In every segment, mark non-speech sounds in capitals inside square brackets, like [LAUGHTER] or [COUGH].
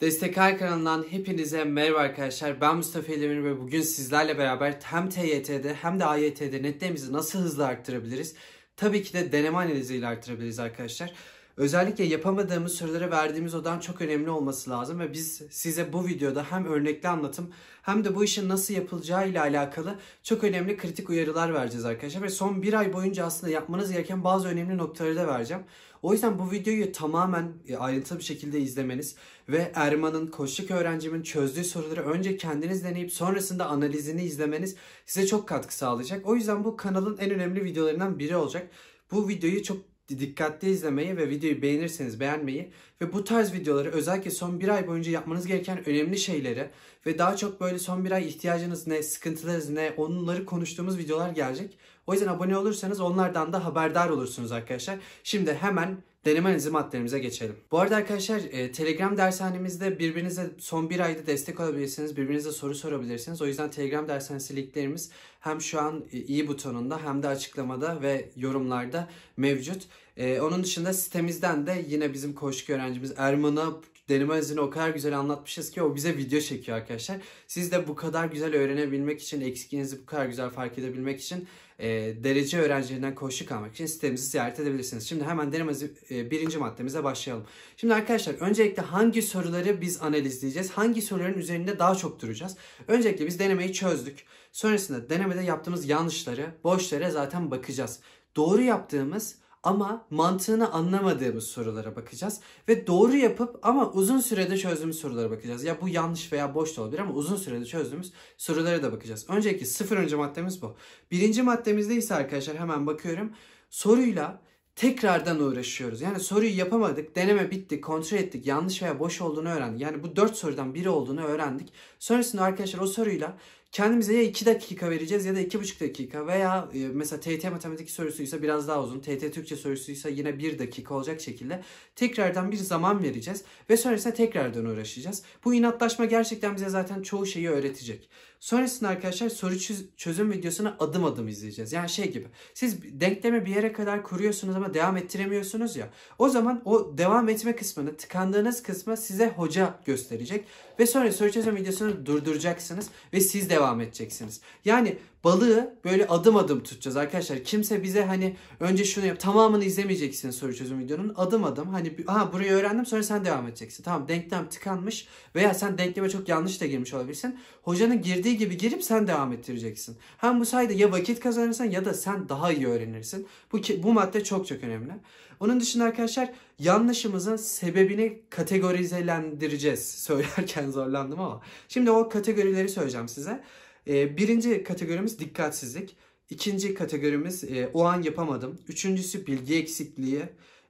Destekar kanalından hepinize merhaba arkadaşlar. Ben Mustafa Demir ve bugün sizlerle beraber hem TYT'de hem de AYT'de netlemizi nasıl hızlı arttırabiliriz? Tabii ki de deneme analiziyle arttırabiliriz arkadaşlar. Özellikle yapamadığımız sorulara verdiğimiz odan çok önemli olması lazım ve biz size bu videoda hem örnekli anlatım hem de bu işin nasıl yapılacağı ile alakalı çok önemli kritik uyarılar vereceğiz arkadaşlar. Ve son bir ay boyunca aslında yapmanız gereken bazı önemli noktaları da vereceğim. O yüzden bu videoyu tamamen e, ayrıntılı bir şekilde izlemeniz ve Erman'ın, koçluk öğrencimin çözdüğü soruları önce kendiniz deneyip sonrasında analizini izlemeniz size çok katkı sağlayacak. O yüzden bu kanalın en önemli videolarından biri olacak. Bu videoyu çok dikkatli izlemeyi ve videoyu beğenirseniz beğenmeyi ve bu tarz videoları özellikle son bir ay boyunca yapmanız gereken önemli şeyleri ve daha çok böyle son bir ay ihtiyacınız ne, sıkıntılarınız ne onları konuştuğumuz videolar gelecek. O yüzden abone olursanız onlardan da haberdar olursunuz arkadaşlar. Şimdi hemen deneme analizi maddelerimize geçelim. Bu arada arkadaşlar e, Telegram dershanemizde birbirinize son bir ayda destek olabilirsiniz. Birbirinize soru sorabilirsiniz. O yüzden Telegram dershanesi linklerimiz hem şu an e, i butonunda hem de açıklamada ve yorumlarda mevcut. E, onun dışında sitemizden de yine bizim koşuk öğrencimiz Erman'a deneme özünü o kadar güzel anlatmışız ki o bize video çekiyor arkadaşlar. Siz de bu kadar güzel öğrenebilmek için, eksikliğinizi bu kadar güzel fark edebilmek için e, derece öğrencilerinden koşu kalmak için sitemizi ziyaret edebilirsiniz. Şimdi hemen deneme e, birinci maddemize başlayalım. Şimdi arkadaşlar öncelikle hangi soruları biz analizleyeceğiz? Hangi soruların üzerinde daha çok duracağız? Öncelikle biz denemeyi çözdük. Sonrasında denemede yaptığımız yanlışları, boşlara zaten bakacağız. Doğru yaptığımız ama mantığını anlamadığımız sorulara bakacağız. Ve doğru yapıp ama uzun sürede çözdüğümüz sorulara bakacağız. Ya bu yanlış veya boş da olabilir ama uzun sürede çözdüğümüz sorulara da bakacağız. Önceki sıfır önce maddemiz bu. Birinci maddemizde ise arkadaşlar hemen bakıyorum. Soruyla tekrardan uğraşıyoruz. Yani soruyu yapamadık, deneme bitti, kontrol ettik, yanlış veya boş olduğunu öğrendik. Yani bu dört sorudan biri olduğunu öğrendik. Sonrasında arkadaşlar o soruyla Kendimize ya 2 dakika vereceğiz ya da 2,5 dakika veya e, mesela TT matematik sorusuysa biraz daha uzun, TT Türkçe sorusuysa yine 1 dakika olacak şekilde tekrardan bir zaman vereceğiz ve sonrasında tekrardan uğraşacağız. Bu inatlaşma gerçekten bize zaten çoğu şeyi öğretecek. Sonrasında arkadaşlar soru çözüm videosunu adım adım izleyeceğiz. Yani şey gibi siz denkleme bir yere kadar kuruyorsunuz ama devam ettiremiyorsunuz ya. O zaman o devam etme kısmını tıkandığınız kısmı size hoca gösterecek. Ve sonra soru çözüm videosunu durduracaksınız ve siz devam edeceksiniz. Yani balığı böyle adım adım tutacağız arkadaşlar. Kimse bize hani önce şunu yap tamamını izlemeyeceksin soru çözüm videonun. Adım adım hani ha burayı öğrendim sonra sen devam edeceksin. Tamam denklem tıkanmış veya sen denkleme çok yanlış da girmiş olabilirsin. Hocanın girdiği dediği gibi girip sen devam ettireceksin. Hem bu sayede ya vakit kazanırsın ya da sen daha iyi öğrenirsin. Bu, bu madde çok çok önemli. Onun dışında arkadaşlar yanlışımızın sebebini kategorizelendireceğiz. [LAUGHS] Söylerken zorlandım ama. Şimdi o kategorileri söyleyeceğim size. Ee, birinci kategorimiz dikkatsizlik. İkinci kategorimiz e, o an yapamadım. Üçüncüsü bilgi eksikliği.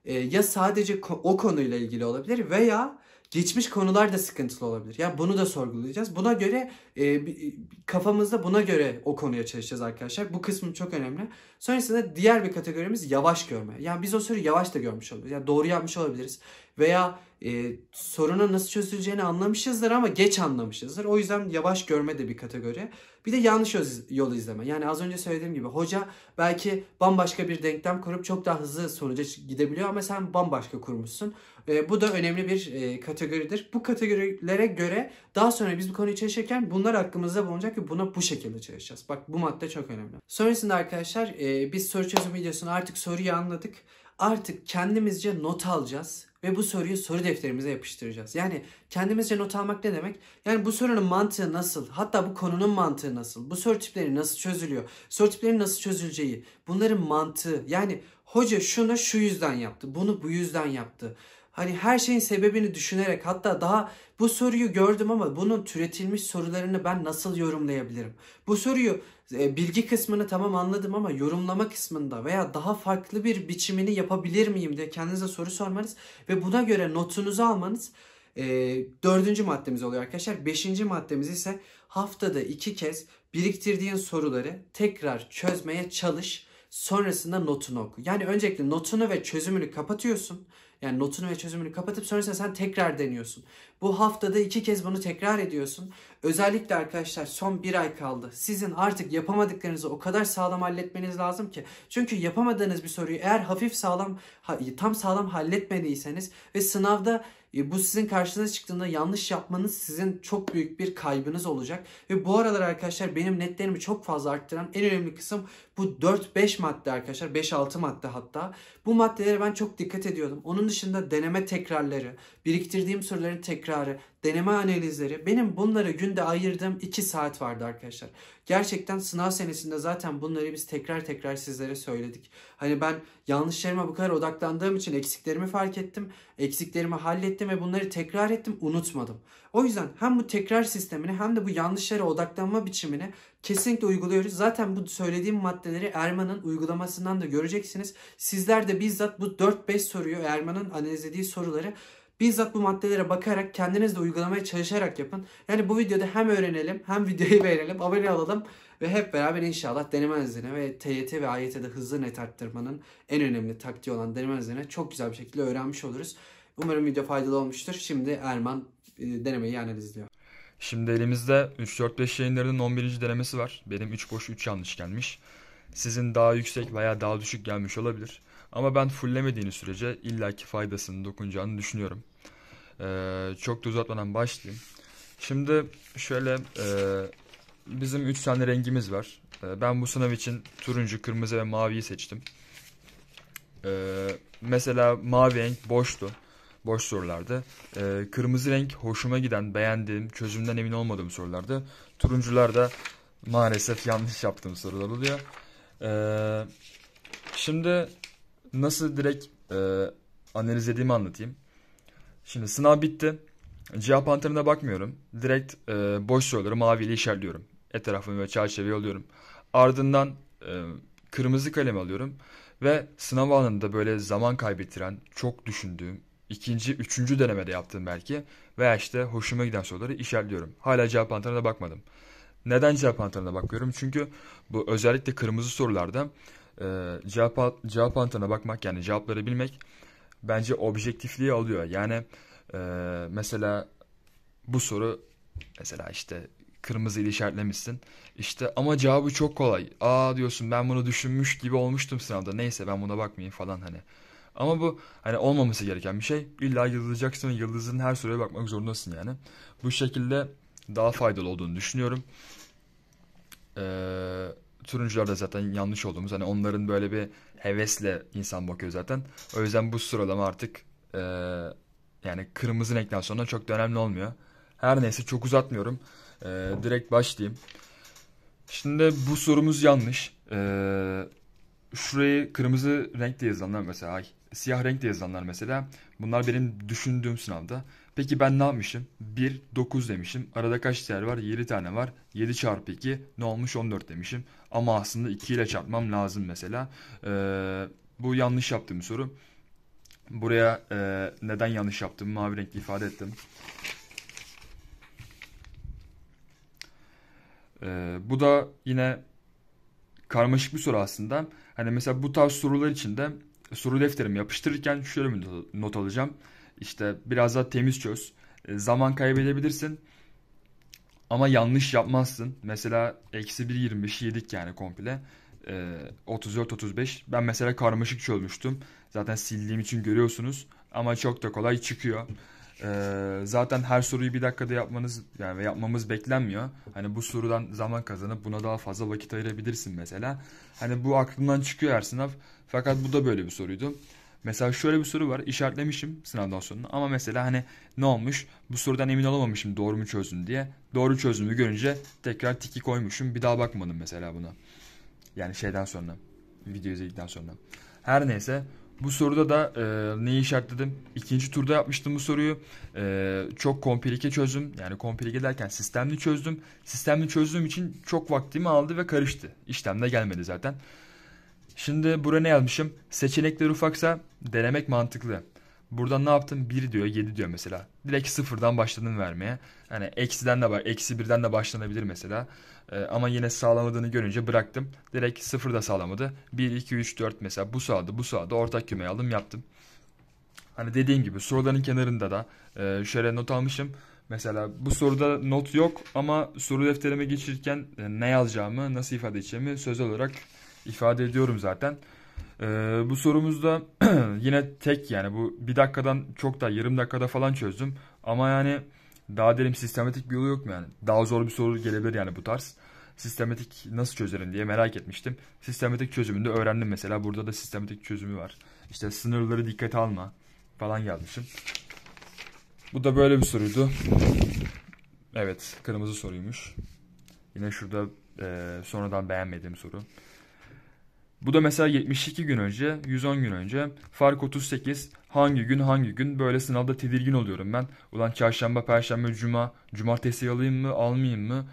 E, ya sadece ko- o konuyla ilgili olabilir veya geçmiş konular da sıkıntılı olabilir. Ya bunu da sorgulayacağız. Buna göre e, kafamızda buna göre o konuya çalışacağız arkadaşlar. Bu kısmım çok önemli. Sonrasında diğer bir kategorimiz yavaş görme. Yani biz o soruyu yavaş da görmüş olabiliriz. Yani doğru yapmış olabiliriz veya e, sorunun nasıl çözüleceğini anlamışızdır ama geç anlamışızdır. O yüzden yavaş görme de bir kategori. Bir de yanlış yol izleme. Yani az önce söylediğim gibi hoca belki bambaşka bir denklem kurup çok daha hızlı sonuca gidebiliyor ama sen bambaşka kurmuşsun. E, bu da önemli bir e, kategoridir. Bu kategorilere göre daha sonra biz bu konuyu çalışırken bunlar aklımızda bulunacak ve buna bu şekilde çalışacağız. Bak bu madde çok önemli. Sonrasında arkadaşlar e, biz soru çözüm videosunu artık soruyu anladık. Artık kendimizce not alacağız ve bu soruyu soru defterimize yapıştıracağız. Yani kendimizce not almak ne demek? Yani bu sorunun mantığı nasıl? Hatta bu konunun mantığı nasıl? Bu soru tipleri nasıl çözülüyor? Soru tipleri nasıl çözüleceği? Bunların mantığı. Yani hoca şunu şu yüzden yaptı, bunu bu yüzden yaptı. Hani her şeyin sebebini düşünerek hatta daha bu soruyu gördüm ama bunun türetilmiş sorularını ben nasıl yorumlayabilirim? Bu soruyu e, bilgi kısmını tamam anladım ama yorumlama kısmında veya daha farklı bir biçimini yapabilir miyim diye kendinize soru sormanız ve buna göre notunuzu almanız e, dördüncü maddemiz oluyor arkadaşlar. Beşinci maddemiz ise haftada iki kez biriktirdiğin soruları tekrar çözmeye çalış Sonrasında notunu oku. Yani öncelikle notunu ve çözümünü kapatıyorsun. Yani notunu ve çözümünü kapatıp sonrasında sen tekrar deniyorsun. Bu haftada iki kez bunu tekrar ediyorsun. Özellikle arkadaşlar son bir ay kaldı. Sizin artık yapamadıklarınızı o kadar sağlam halletmeniz lazım ki. Çünkü yapamadığınız bir soruyu eğer hafif sağlam, tam sağlam halletmediyseniz ve sınavda e, bu sizin karşınıza çıktığında yanlış yapmanız sizin çok büyük bir kaybınız olacak. Ve bu aralar arkadaşlar benim netlerimi çok fazla arttıran en önemli kısım bu 4-5 madde arkadaşlar 5-6 madde hatta bu maddelere ben çok dikkat ediyordum. Onun dışında deneme tekrarları, biriktirdiğim soruların tekrarı, deneme analizleri benim bunları günde ayırdığım 2 saat vardı arkadaşlar. Gerçekten sınav senesinde zaten bunları biz tekrar tekrar sizlere söyledik. Hani ben yanlışlarıma bu kadar odaklandığım için eksiklerimi fark ettim. Eksiklerimi hallettim ve bunları tekrar ettim unutmadım. O yüzden hem bu tekrar sistemini hem de bu yanlışlara odaklanma biçimini kesinlikle uyguluyoruz. Zaten bu söylediğim madde maddeleri Erman'ın uygulamasından da göreceksiniz. Sizler de bizzat bu 4-5 soruyu Erman'ın analizlediği soruları bizzat bu maddelere bakarak kendiniz de uygulamaya çalışarak yapın. Yani bu videoda hem öğrenelim hem videoyu beğenelim, abone olalım ve hep beraber inşallah deneme hızını ve TYT ve AYT'de hızlı net arttırmanın en önemli taktiği olan deneme hızını çok güzel bir şekilde öğrenmiş oluruz. Umarım video faydalı olmuştur. Şimdi Erman e, denemeyi analizliyor. Şimdi elimizde 3-4-5 yayınlarının 11. denemesi var. Benim 3 boş 3 yanlış gelmiş sizin daha yüksek veya daha düşük gelmiş olabilir. Ama ben fullemediğiniz sürece illaki faydasının dokunacağını düşünüyorum. Ee, çok da uzatmadan başlayayım. Şimdi şöyle e, bizim 3 tane rengimiz var. E, ben bu sınav için turuncu, kırmızı ve maviyi seçtim. E, mesela mavi renk boştu. Boş sorulardı. E, kırmızı renk hoşuma giden, beğendiğim, çözümden emin olmadığım sorulardı. Turuncular da maalesef yanlış yaptığım sorular oluyor. Ee, şimdi nasıl direkt e, edeyim anlatayım. Şimdi sınav bitti. Cevap antrenine bakmıyorum. Direkt e, boş soruları maviyle işaretliyorum. Etrafımı böyle çerçeveye alıyorum. Ardından e, kırmızı kalem alıyorum. Ve sınav anında böyle zaman kaybettiren, çok düşündüğüm, ikinci, üçüncü denemede yaptığım belki veya işte hoşuma giden soruları işaretliyorum. Hala cevap antrenine bakmadım. Neden cevap anahtarına bakıyorum? Çünkü bu özellikle kırmızı sorularda e, cevap, cevap anahtarına bakmak yani cevapları bilmek bence objektifliği alıyor. Yani e, mesela bu soru mesela işte kırmızı ile işaretlemişsin. İşte ama cevabı çok kolay. Aa diyorsun ben bunu düşünmüş gibi olmuştum sınavda. Neyse ben buna bakmayayım falan hani. Ama bu hani olmaması gereken bir şey. İlla yıldızacaksın. Yıldızın her soruya bakmak zorundasın yani. Bu şekilde daha faydalı olduğunu düşünüyorum. Ee, turuncular da zaten yanlış olduğumuz. Hani onların böyle bir hevesle insan bakıyor zaten. O yüzden bu sıralama artık e, yani kırmızı renkten sonra çok da önemli olmuyor. Her neyse çok uzatmıyorum. E, direkt başlayayım. Şimdi bu sorumuz yanlış. E, şurayı kırmızı renkte yazanlar mesela ay, siyah renkte yazanlar mesela bunlar benim düşündüğüm sınavda. Peki ben ne yapmışım? 1, 9 demişim. Arada kaç değer var? 7 tane var. 7 çarpı 2 ne olmuş? 14 demişim. Ama aslında 2 ile çarpmam lazım mesela. Ee, bu yanlış yaptığım soru. Buraya e, neden yanlış yaptığımı mavi renkli ifade ettim. Ee, bu da yine karmaşık bir soru aslında. Hani mesela bu tarz sorular için de soru defterimi yapıştırırken şöyle bir not alacağım. İşte biraz daha temiz çöz. E, zaman kaybedebilirsin. Ama yanlış yapmazsın. Mesela eksi 1.25'i yedik yani komple. Ee, 34-35. Ben mesela karmaşık çölmüştüm. Zaten sildiğim için görüyorsunuz. Ama çok da kolay çıkıyor. E, zaten her soruyu bir dakikada yapmanız yani yapmamız beklenmiyor. Hani bu sorudan zaman kazanıp buna daha fazla vakit ayırabilirsin mesela. Hani bu aklından çıkıyor her sınav. Fakat bu da böyle bir soruydu. Mesela şöyle bir soru var. işaretlemişim sınavdan sonra ama mesela hani ne olmuş? Bu sorudan emin olamamışım doğru mu çözdüm diye. Doğru çözdüğümü görünce tekrar tiki koymuşum. Bir daha bakmadım mesela buna. Yani şeyden sonra. Video izledikten sonra. Her neyse bu soruda da e, neyi işaretledim? İkinci turda yapmıştım bu soruyu. E, çok komplike çözdüm. Yani komplike derken sistemli çözdüm. Sistemli çözdüğüm için çok vaktimi aldı ve karıştı. İşlemde gelmedi zaten. Şimdi buraya ne yazmışım? Seçenekler ufaksa denemek mantıklı. Buradan ne yaptım? 1 diyor 7 diyor mesela. Direkt sıfırdan başladım vermeye. Yani eksiden de var. Eksi birden de başlanabilir mesela. Ee, ama yine sağlamadığını görünce bıraktım. Direkt sıfır da sağlamadı. 1, 2, 3, 4 mesela bu sağladı bu sağladı. Ortak kümeye aldım yaptım. Hani dediğim gibi soruların kenarında da e, şöyle not almışım. Mesela bu soruda not yok ama soru defterime geçirirken e, ne yazacağımı, nasıl ifade edeceğimi sözel olarak ifade ediyorum zaten. Ee, bu sorumuzda [CLEARS THROAT] yine tek yani bu bir dakikadan çok da yarım dakikada falan çözdüm. Ama yani daha derim sistematik bir yolu yok mu yani? Daha zor bir soru gelebilir yani bu tarz. Sistematik nasıl çözerim diye merak etmiştim. Sistematik çözümünde öğrendim mesela. Burada da sistematik çözümü var. İşte sınırları dikkate alma falan yazmışım. Bu da böyle bir soruydu. Evet kırmızı soruymuş. Yine şurada e, sonradan beğenmediğim soru. Bu da mesela 72 gün önce, 110 gün önce. Fark 38. Hangi gün hangi gün böyle sınavda tedirgin oluyorum ben. Ulan çarşamba, perşembe, cuma, cumartesi alayım mı, almayayım mı?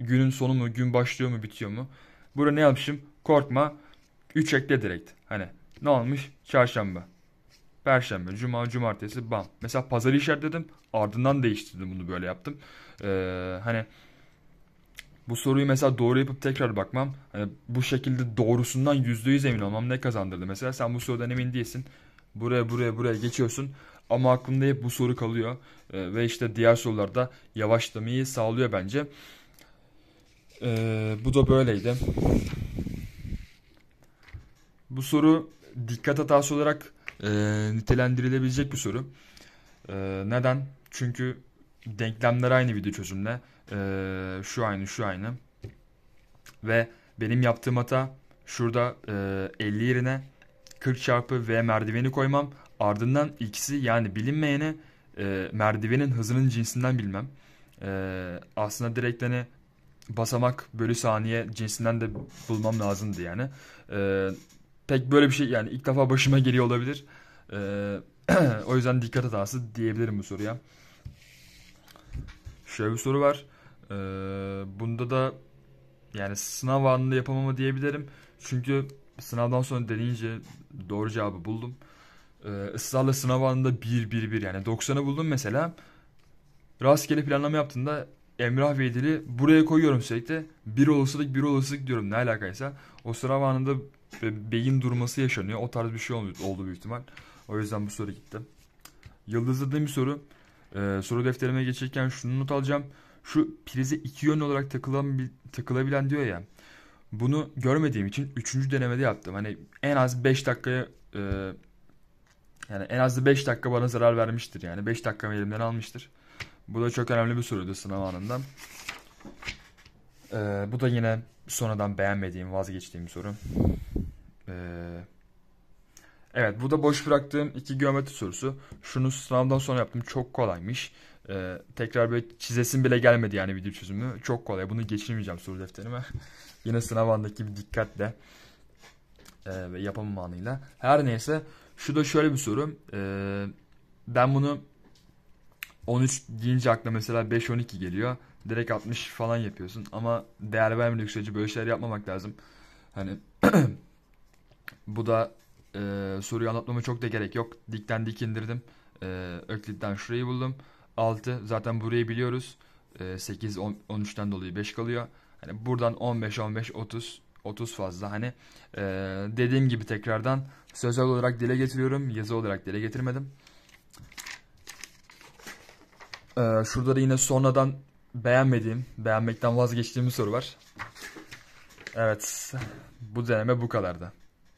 Günün sonu mu, gün başlıyor mu, bitiyor mu? Burada ne yapmışım? Korkma. 3 ekle direkt. Hani ne olmuş? Çarşamba. Perşembe, cuma, cumartesi bam. Mesela pazarı işaretledim. Ardından değiştirdim bunu böyle yaptım. Ee, hani bu soruyu mesela doğru yapıp tekrar bakmam. Hani bu şekilde doğrusundan %100 emin olmam ne kazandırdı? Mesela sen bu sorudan emin değilsin. Buraya buraya buraya geçiyorsun. Ama aklında hep bu soru kalıyor. E, ve işte diğer sorularda yavaşlamayı sağlıyor bence. E, bu da böyleydi. Bu soru dikkat hatası olarak e, nitelendirilebilecek bir soru. E, neden? Çünkü denklemler aynı video çözümle. Ee, şu aynı şu aynı. Ve benim yaptığım hata şurada e, 50 yerine 40 çarpı V merdiveni koymam. Ardından ikisi yani bilinmeyeni e, merdivenin hızının cinsinden bilmem. E, aslında direkt hani basamak bölü saniye cinsinden de bulmam lazımdı yani. E, pek böyle bir şey yani ilk defa başıma geliyor olabilir. E, [CLEARS THROAT] o yüzden dikkat hatası diyebilirim bu soruya. Şöyle bir soru var. Ee, bunda da yani sınav anında yapamama diyebilirim. Çünkü sınavdan sonra deneyince doğru cevabı buldum. Ee, ısrarla sınav anında 1 1 1 yani 90'ı buldum mesela. Rastgele planlama yaptığında Emrah Veydel'i buraya koyuyorum sürekli. Bir olasılık bir olasılık diyorum ne alakaysa. O sınav anında beyin durması yaşanıyor. O tarz bir şey oldu, oldu büyük ihtimal. O yüzden bu soru gitti. Yıldızlı bir soru. Ee, soru defterime geçirken şunu not alacağım şu prize iki yönlü olarak takılan, takılabilen diyor ya. Bunu görmediğim için üçüncü denemede yaptım. Hani en az 5 dakikaya e, yani en az 5 dakika bana zarar vermiştir. Yani 5 dakika elimden almıştır. Bu da çok önemli bir soruydu sınav anında. Ee, bu da yine sonradan beğenmediğim, vazgeçtiğim bir soru. Ee, evet, bu da boş bıraktığım iki geometri sorusu. Şunu sınavdan sonra yaptım. Çok kolaymış. Ee, tekrar böyle çizesin bile gelmedi yani video çözümü. Çok kolay. Bunu geçirmeyeceğim soru defterime. [LAUGHS] Yine sınav andaki bir dikkatle e, ve yapamam anıyla. Her neyse şu da şöyle bir soru. Ee, ben bunu 13 deyince akla mesela 5-12 geliyor. Direkt 60 falan yapıyorsun. Ama değer vermedik sürece böyle şeyler yapmamak lazım. Hani [CLEARS THROAT] bu da e, soruyu anlatmama çok da gerek yok. Dikten dik indirdim. E, Öklid'den şurayı buldum. 6 zaten burayı biliyoruz. E, 8 10, 13'ten dolayı 5 kalıyor. Hani buradan 15 15 30 30 fazla hani e, dediğim gibi tekrardan sözel olarak dile getiriyorum. Yazı olarak dile getirmedim. E, şurada da yine sonradan beğenmediğim, beğenmekten vazgeçtiğim bir soru var. Evet. Bu deneme bu kadardı.